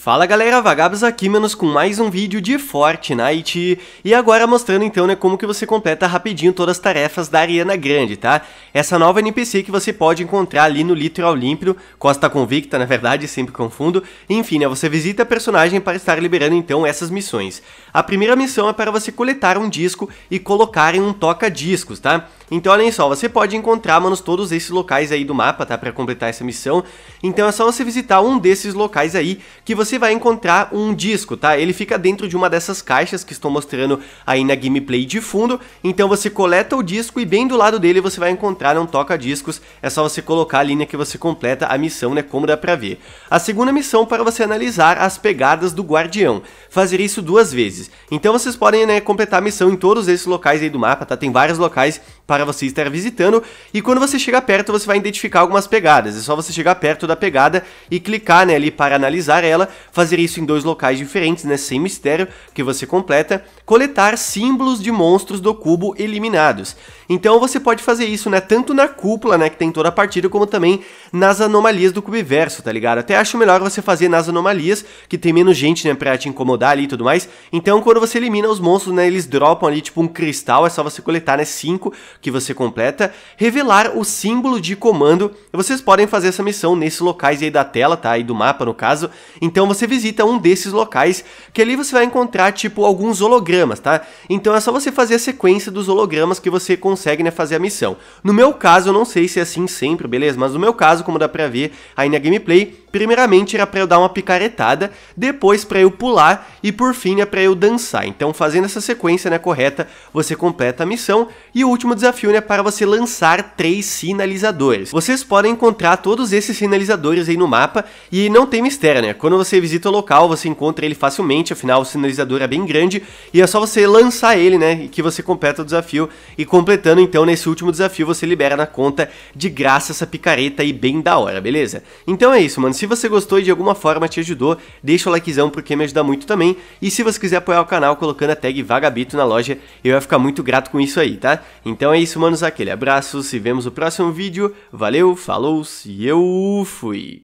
Fala galera, Vagabos aqui, menos com mais um vídeo de Fortnite e agora mostrando então né, como que você completa rapidinho todas as tarefas da Ariana Grande, tá? Essa nova NPC que você pode encontrar ali no Litoral Límpido, Costa Convicta na verdade, sempre confundo, enfim né, você visita a personagem para estar liberando então essas missões. A primeira missão é para você coletar um disco e colocar em um toca-discos, tá? Então olhem só, você pode encontrar, manos, todos esses locais aí do mapa, tá? Pra completar essa missão. Então é só você visitar um desses locais aí que você vai encontrar um disco, tá? Ele fica dentro de uma dessas caixas que estou mostrando aí na gameplay de fundo. Então você coleta o disco e bem do lado dele você vai encontrar um toca-discos. É só você colocar a linha que você completa a missão, né? Como dá pra ver. A segunda missão para você analisar as pegadas do guardião. Fazer isso duas vezes. Então vocês podem, né, completar a missão em todos esses locais aí do mapa, tá? Tem vários locais para para você estar visitando, e quando você chegar perto você vai identificar algumas pegadas, é só você chegar perto da pegada e clicar né, ali para analisar ela, fazer isso em dois locais diferentes, né, sem mistério, que você completa, coletar símbolos de monstros do cubo eliminados. Então você pode fazer isso né, tanto na cúpula né, que tem toda a partida, como também nas anomalias do cubiverso, tá ligado? Até acho melhor você fazer nas anomalias, que tem menos gente né, pra te incomodar ali e tudo mais, então quando você elimina os monstros, né, eles dropam ali tipo um cristal, é só você coletar né, cinco que que você completa, revelar o símbolo de comando. Vocês podem fazer essa missão nesses locais aí da tela, tá? Aí do mapa, no caso. Então você visita um desses locais, que ali você vai encontrar, tipo, alguns hologramas, tá? Então é só você fazer a sequência dos hologramas que você consegue, né, fazer a missão. No meu caso, eu não sei se é assim sempre, beleza? Mas no meu caso, como dá pra ver aí na gameplay, Primeiramente era para eu dar uma picaretada, depois para eu pular e por fim é para eu dançar. Então, fazendo essa sequência né, correta, você completa a missão. E o último desafio né, é para você lançar três sinalizadores. Vocês podem encontrar todos esses sinalizadores aí no mapa e não tem mistério, né? Quando você visita o local, você encontra ele facilmente, afinal o sinalizador é bem grande e é só você lançar ele, né, que você completa o desafio. E completando então nesse último desafio, você libera na conta de graça essa picareta aí bem da hora, beleza? Então é isso, mano se você gostou e de alguma forma te ajudou, deixa o likezão porque me ajuda muito também. E se você quiser apoiar o canal colocando a tag Vagabito na loja, eu ia ficar muito grato com isso aí, tá? Então é isso, manos, aquele abraço, se vemos no próximo vídeo, valeu, falou e eu fui!